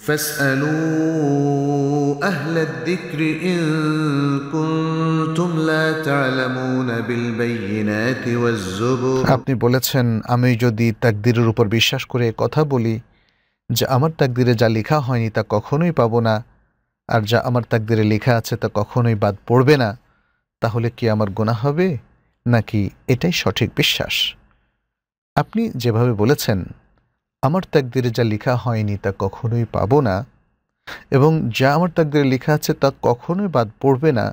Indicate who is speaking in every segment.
Speaker 1: فاسألوا أهل الذكر إن كنتم لا تعلمون بالبينات والزبر আপনি বলেছেন আমি যদি তাকদীরের উপর বিশ্বাস করে কথা বলি যে আমার তাকদীরে যা লেখা হয়নি তা কখনোই পাবো না আর যা আমার তাকদীরে লেখা আছে তা কখনোই বাদ পড়বে না তাহলে কি আমার গোনা হবে নাকি এটাই সঠিক বিশ্বাস আপনি যেভাবে বলেছেন আমার তাকদিরে যা লেখা হয়নি তা কখনোই পাবো না এবং যা আমার তাকদিরে লেখা আছে তা কখনোই বাদ পড়বে না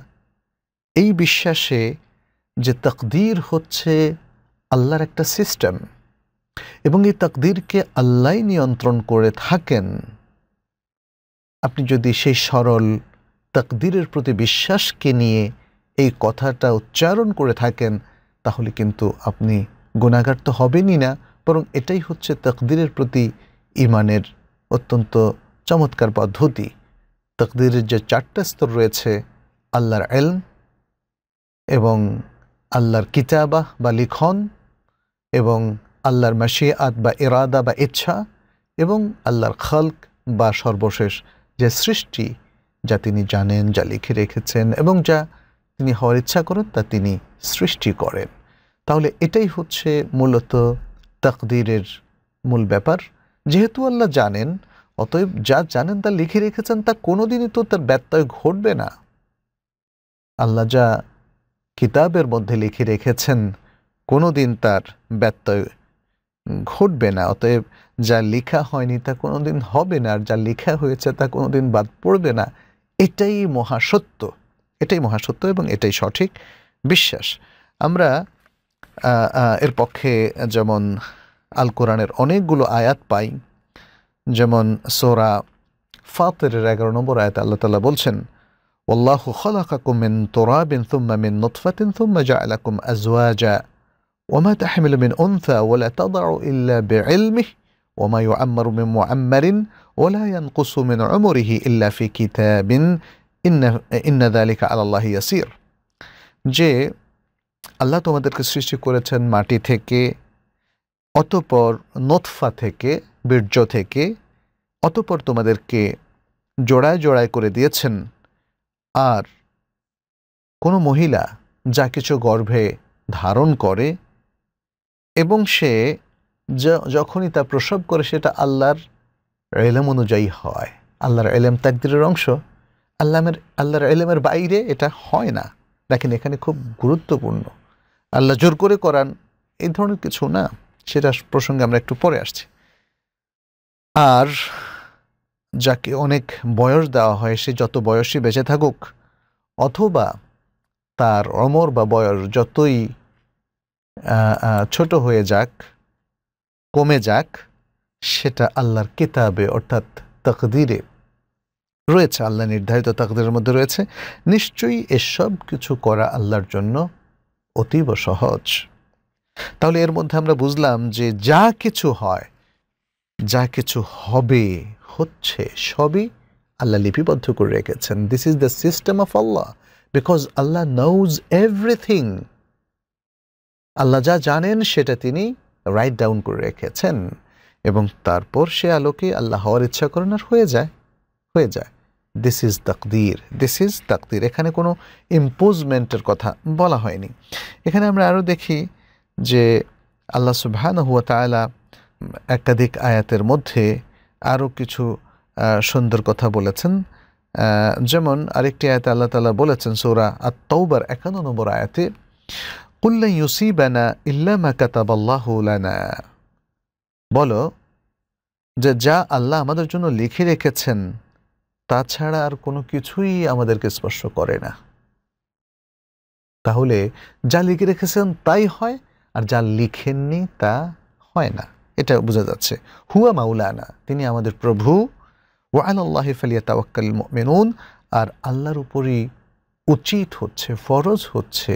Speaker 1: এই বিশ্বাসে যে তাকদির হচ্ছে আল্লাহর একটা সিস্টেম এবং এই তাকদিরকে আল্লাহ নিয়ন্ত্রণ করে থাকেন আপনি যদি সেই সরল তাকদিরের প্রতি বিশ্বাসকে নিয়ে এই কথাটা উচ্চারণ করে থাকেন তাহলে কিন্তু আপনি গুণাগার তো হবেনই না বরং এটাই হচ্ছে তকদিরের প্রতি ইমানের অত্যন্ত চমৎকার পদ্ধতি তকদিরের যে চারটা স্তর রয়েছে আল্লাহর এলম এবং আল্লাহর কিতাবা বা লিখন এবং আল্লাহর মাসিয়াত বা এরাদা বা ইচ্ছা এবং আল্লাহর খালক বা সর্বশেষ যে সৃষ্টি যা তিনি জানেন যা লিখে রেখেছেন এবং যা তিনি হওয়ার ইচ্ছা করেন তা তিনি সৃষ্টি করেন তাহলে এটাই হচ্ছে মূলত তাকদিরের মূল ব্যাপার যেহেতু আল্লাহ জানেন অতএব যা জানেন তা লিখে রেখেছেন তা কোনোদিনই তো তার ব্যত্যয় ঘটবে না আল্লাহ যা কিতাবের মধ্যে লিখে রেখেছেন কোনোদিন তার ব্যত্যয় ঘটবে না অতএব যা লেখা হয়নি তা কোনো দিন হবে না আর যা লেখা হয়েছে তা কোনো দিন বাদ পড়বে না এটাই মহাসত্য এটাই মহাসত্য এবং এটাই সঠিক বিশ্বাস আমরা এর পক্ষে যেমন আল কোরআনের অনেকগুলো আয়াত পাই যেমন সোরা ফাতের 11 নম্বর আয়াতে আল্লাহ তাআলা বলছেন والله خلقكم من تراب ثم من نطفة ثم جعلكم أزواجا وما تحمل من أنثى ولا تضع إلا بعلمه وما يعمر من معمر ولا ينقص من عمره إلا في كتاب إن, إن ذلك على الله يسير جي আল্লাহ তোমাদেরকে সৃষ্টি করেছেন মাটি থেকে অতপর নোৎফা থেকে বীর্য থেকে অতপর তোমাদেরকে জোড়ায় জোড়ায় করে দিয়েছেন আর কোনো মহিলা যা কিছু গর্ভে ধারণ করে এবং সে যখনই তা প্রসব করে সেটা আল্লাহর এলেম অনুযায়ী হয় আল্লাহর এলেম তাকদিরের অংশ আল্লামের আল্লাহর এলেমের বাইরে এটা হয় না দেখেন এখানে খুব গুরুত্বপূর্ণ আল্লাহ জোর করে করান এই ধরনের কিছু না সেটা প্রসঙ্গে আমরা একটু পরে আসছি আর যাকে অনেক বয়স দেওয়া হয় সে যত বয়সই বেঁচে থাকুক অথবা তার অমর বা বয়স যতই ছোট হয়ে যাক কমে যাক সেটা আল্লাহর কিতাবে অর্থাৎ তকদিরে রয়েছে আল্লাহ নির্ধারিত তাকদের মধ্যে রয়েছে নিশ্চয়ই এসব কিছু করা আল্লাহর জন্য অতীব সহজ তাহলে এর মধ্যে আমরা বুঝলাম যে যা কিছু হয় যা কিছু হবে হচ্ছে সবই আল্লাহ লিপিবদ্ধ করে রেখেছেন this is the system of Allah because Allah knows everything Allah যা জানেন সেটা তিনি রাইট ডাউন করে রেখেছেন এবং তারপর সে আলোকে আল্লাহ হওয়ার ইচ্ছা করেন আর হয়ে যায় হয়ে যায় দিস ইজ তকদির দিস ইজ তকদির এখানে কোনো ইম্পোজমেন্টের কথা বলা হয়নি এখানে আমরা আরও দেখি যে আল্লাহ সুবহান হুয়া তালা একাধিক আয়াতের মধ্যে আরও কিছু সুন্দর কথা বলেছেন যেমন আরেকটি আয়াতে আল্লাহ তালা বলেছেন সৌরা আত্মৌবার একান্ন নম্বর আয়াতে কুল্লা ইউসিবানা ইল্লামা কাতাবাল্লাহুলানা বলো যে যা আল্লাহ আমাদের জন্য লিখে রেখেছেন তাছাড়া আর কোনো কিছুই আমাদেরকে স্পর্শ করে না তাহলে যা লিখে রেখেছেন তাই হয় আর যা লিখেননি তা হয় না এটা বোঝা যাচ্ছে হুয়া মাউলানা তিনি আমাদের প্রভু ওয়াল আল্লাহ ফালিয়া তাওয়াক্কাল মেনুন আর আল্লাহর উপরই উচিত হচ্ছে ফরজ হচ্ছে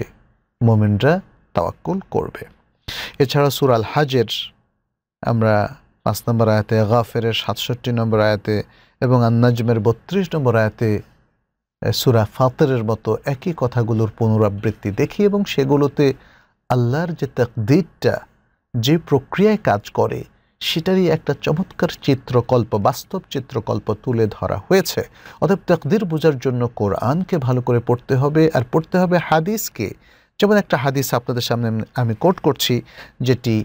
Speaker 1: মোমেনরা তাওয়াক্কুল করবে এছাড়া সুরাল হাজের আমরা পাঁচ নম্বর আয়াতে গাফেরের সাতষট্টি নম্বর আয়াতে এবং আন্নাজমের বত্রিশ নম্বর আয়াতে সুরা ফাতরের মতো একই কথাগুলোর পুনরাবৃত্তি দেখি এবং সেগুলোতে আল্লাহর যে তকদিরটা যে প্রক্রিয়ায় কাজ করে সেটারই একটা চমৎকার চিত্রকল্প বাস্তব চিত্রকল্প তুলে ধরা হয়েছে অতএব তকদির বোঝার জন্য কোরআনকে ভালো করে পড়তে হবে আর পড়তে হবে হাদিসকে যেমন একটা হাদিস আপনাদের সামনে আমি কোট করছি যেটি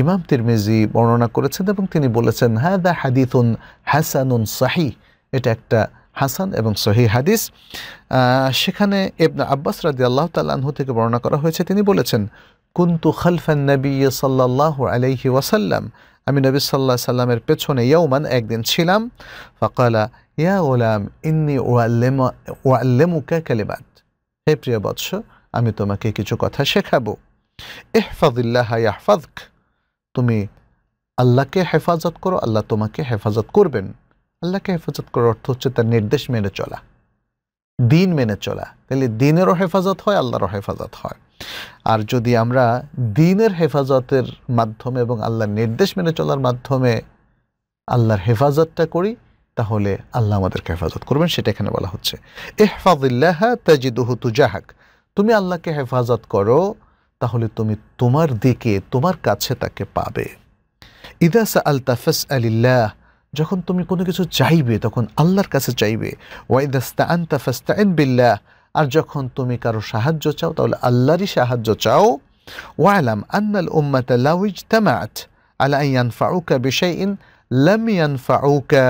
Speaker 1: ইমাম তিরমিজি বর্ণনা করেছেন এবং তিনি বলেছেন হ্যাঁ দা হাদিথুন হাসানুন সাহি এটা একটা হাসান এবং সহি হাদিস সেখানে এবনা আব্বাস রাজি আল্লাহ তাল্লাহ থেকে বর্ণনা করা হয়েছে তিনি বলেছেন কুন্তু খালফান নবী সাল্লাহ আলাইহি ওয়াসাল্লাম আমি নবী সাল্লাহ সাল্লামের পেছনে ইয়ৌমান একদিন ছিলাম ফকালা ইয়া ওলাম ইন্নি ওয়াল্লেমুকা কালিমাত হে প্রিয় বৎস আমি তোমাকে কিছু কথা শেখাবো ইহফাদিল্লাহ ইয়াহফাদ তুমি আল্লাহকে হেফাজত করো আল্লাহ তোমাকে হেফাজত করবেন আল্লাহকে হেফাজত করার অর্থ হচ্ছে তার নির্দেশ মেনে চলা দিন মেনে চলা তাহলে দিনেরও হেফাজত হয় আল্লাহরও হেফাজত হয় আর যদি আমরা দিনের হেফাজতের মাধ্যমে এবং আল্লাহর নির্দেশ মেনে চলার মাধ্যমে আল্লাহর হেফাজতটা করি তাহলে আল্লাহ আমাদেরকে হেফাজত করবেন সেটা এখানে বলা হচ্ছে এহফাজ তাজিদুহু তুজাহাক তুমি আল্লাহকে হেফাজত করো তাহলে তুমি তোমার দিকে তোমার কাছে তাকে পাবে ইদাস আল তাফাস আলিল্লাহ যখন তুমি কোনো কিছু চাইবে তখন আল্লাহর কাছে চাইবে ওয়াইদাস্তা আন তাফাস্তাইন বিল্লাহ আর যখন তুমি কারো সাহায্য চাও তাহলে আল্লাহরই সাহায্য চাও ওয়ালাম আন্নাল উম্মাত লাউজ তামাত আলা ইয়ান ফাউকা বিষয় ইন লাম ইয়ান ফাউকা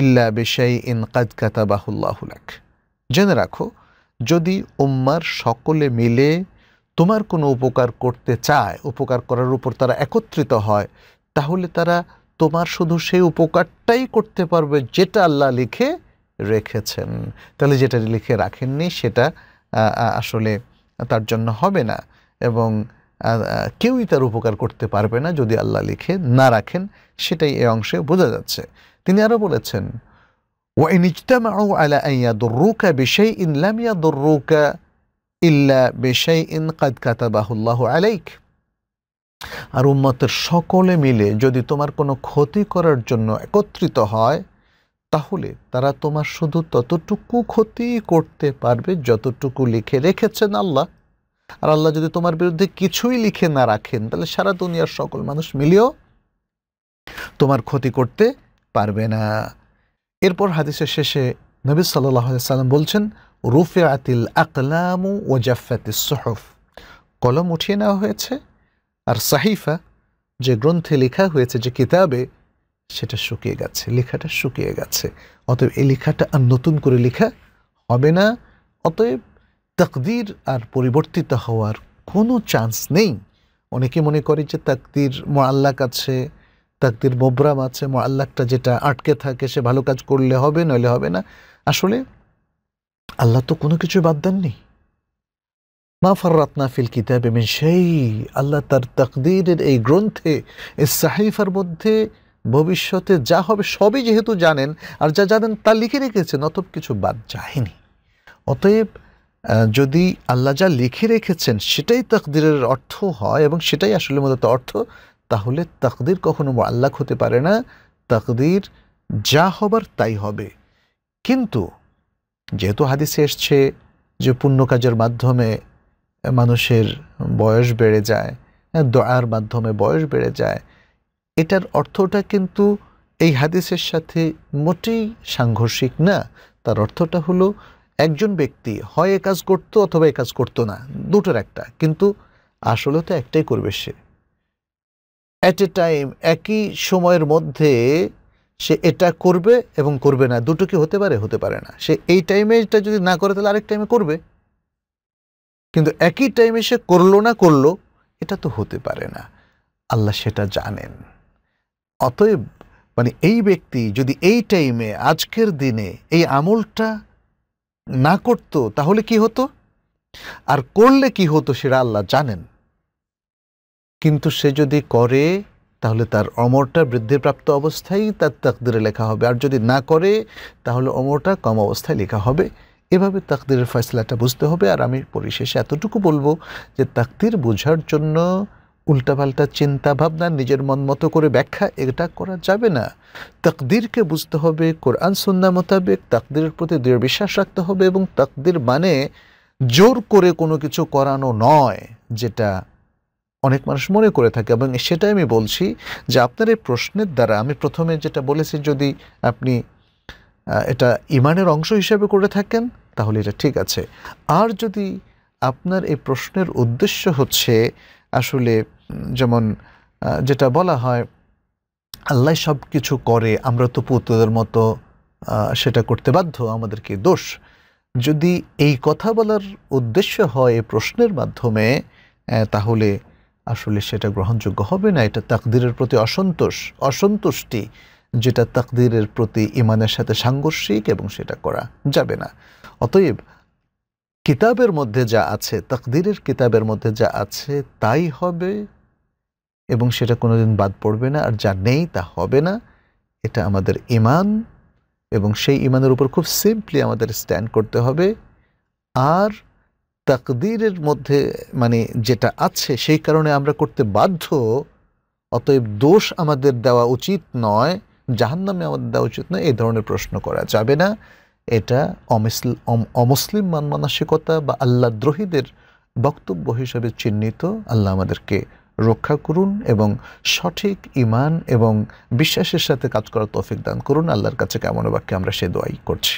Speaker 1: ইল্লা বিষয় ইন কাদ কাতাবাহুল্লাহুলাক জেনে রাখো যদি উম্মার সকলে মিলে তোমার কোনো উপকার করতে চায় উপকার করার উপর তারা একত্রিত হয় তাহলে তারা তোমার শুধু সেই উপকারটাই করতে পারবে যেটা আল্লাহ লিখে রেখেছেন তাহলে যেটা লিখে রাখেননি সেটা আসলে তার জন্য হবে না এবং কেউই তার উপকার করতে পারবে না যদি আল্লাহ লিখে না রাখেন সেটাই এ অংশে বোঝা যাচ্ছে তিনি আরও বলেছেন ওয়াইনিজতামা আলা আইয়া দর্রুকা বিষয় ইনলামিয়া দর্রুকা ইল্লা বেশাই কাদ কাতাবাহুল্লাহ আলাইক আর উম্মতের সকলে মিলে যদি তোমার কোনো ক্ষতি করার জন্য একত্রিত হয় তাহলে তারা তোমার শুধু ততটুকু ক্ষতি করতে পারবে যতটুকু লিখে রেখেছেন আল্লাহ আর আল্লাহ যদি তোমার বিরুদ্ধে কিছুই লিখে না রাখেন তাহলে সারা দুনিয়ার সকল মানুষ মিলেও তোমার ক্ষতি করতে পারবে না এরপর হাদিসের শেষে নবী সাল্লাহ সাল্লাম বলছেন রুফে আতিল আকলামু ও জাফাতিস সোহফ কলম উঠিয়ে নেওয়া হয়েছে আর সাহিফা যে গ্রন্থে লেখা হয়েছে যে কিতাবে সেটা শুকিয়ে গেছে লেখাটা শুকিয়ে গেছে অতএব এই লেখাটা আর নতুন করে লেখা হবে না অতএব তাকদির আর পরিবর্তিত হওয়ার কোনো চান্স নেই অনেকে মনে করে যে তাকদির আল্লাক আছে তাকদির মোবরাম আছে আল্লাকটা যেটা আটকে থাকে সে ভালো কাজ করলে হবে নইলে হবে না আসলে আল্লাহ তো কোনো কিছু বাদ দেননি মা ফাররাতনা ফিল কিতাবে মিন সেই আল্লাহ তার তকদিরের এই গ্রন্থে এই সাহিফার মধ্যে ভবিষ্যতে যা হবে সবই যেহেতু জানেন আর যা জানেন তা লিখে রেখেছেন অতব কিছু বাদ যায়নি অতএব যদি আল্লাহ যা লিখে রেখেছেন সেটাই তকদিরের অর্থ হয় এবং সেটাই আসলে মূলত অর্থ তাহলে তকদির কখনো আল্লাহ হতে পারে না তকদির যা হবার তাই হবে কিন্তু যেহেতু হাদিসে এসছে যে পুণ্য কাজের মাধ্যমে মানুষের বয়স বেড়ে যায় হ্যাঁ, দয়ার মাধ্যমে বয়স বেড়ে যায় এটার অর্থটা কিন্তু এই হাদিসের সাথে মোটেই সাংঘর্ষিক না তার অর্থটা হলো একজন ব্যক্তি হয় এ কাজ করতো অথবা এ কাজ করতো না দুটোর একটা কিন্তু আসলে তো একটাই করবে সে অ্যাট এ টাইম একই সময়ের মধ্যে সে এটা করবে এবং করবে না দুটো কি হতে পারে হতে পারে না সে এই টাইমে এটা যদি না করে তাহলে আরেক টাইমে করবে কিন্তু একই টাইমে সে করলো না করলো এটা তো হতে পারে না আল্লাহ সেটা জানেন অতএব মানে এই ব্যক্তি যদি এই টাইমে আজকের দিনে এই আমলটা না করত তাহলে কি হতো আর করলে কি হতো সেটা আল্লাহ জানেন কিন্তু সে যদি করে তাহলে তার অমরটা বৃদ্ধিপ্রাপ্ত অবস্থায় তার তাকদিরে লেখা হবে আর যদি না করে তাহলে অমরটা কম অবস্থায় লেখা হবে এভাবে তাকদিরের ফয়সলাটা বুঝতে হবে আর আমি পরিশেষে এতটুকু বলবো যে তাকদির বোঝার জন্য উল্টাপাল্টা চিন্তা ভাবনা নিজের মন মতো করে ব্যাখ্যা এটা করা যাবে না তাকদিরকে বুঝতে হবে কোরআন সন্ধ্যা মোতাবেক তাকদিরের প্রতি দৃঢ় বিশ্বাস রাখতে হবে এবং তাকদির মানে জোর করে কোনো কিছু করানো নয় যেটা অনেক মানুষ মনে করে থাকে এবং সেটাই আমি বলছি যে আপনার এই প্রশ্নের দ্বারা আমি প্রথমে যেটা বলেছি যদি আপনি এটা ইমানের অংশ হিসেবে করে থাকেন তাহলে এটা ঠিক আছে আর যদি আপনার এই প্রশ্নের উদ্দেশ্য হচ্ছে আসলে যেমন যেটা বলা হয় আল্লাহ সব কিছু করে আমরা তো পুত্রদের মতো সেটা করতে বাধ্য আমাদেরকে দোষ যদি এই কথা বলার উদ্দেশ্য হয় এই প্রশ্নের মাধ্যমে তাহলে আসলে সেটা গ্রহণযোগ্য হবে না এটা তাকদিরের প্রতি অসন্তোষ অসন্তুষ্টি যেটা তাকদিরের প্রতি ইমানের সাথে সাংঘর্ষিক এবং সেটা করা যাবে না অতএব কিতাবের মধ্যে যা আছে তাকদিরের কিতাবের মধ্যে যা আছে তাই হবে এবং সেটা কোনোদিন বাদ পড়বে না আর যা নেই তা হবে না এটা আমাদের ইমান এবং সেই ইমানের উপর খুব সিম্পলি আমাদের স্ট্যান্ড করতে হবে আর তাকদিরের মধ্যে মানে যেটা আছে সেই কারণে আমরা করতে বাধ্য অতএব দোষ আমাদের দেওয়া উচিত নয় জাহান্নামে আমাদের দেওয়া উচিত নয় এই ধরনের প্রশ্ন করা যাবে না এটা অমুসলিম মানমানসিকতা বা আল্লাহদ্রোহীদের বক্তব্য হিসেবে চিহ্নিত আল্লাহ আমাদেরকে রক্ষা করুন এবং সঠিক ইমান এবং বিশ্বাসের সাথে কাজ করার তৌফিক দান করুন আল্লাহর কাছে কেমন বাক্যে আমরা সে দোয়াই করছি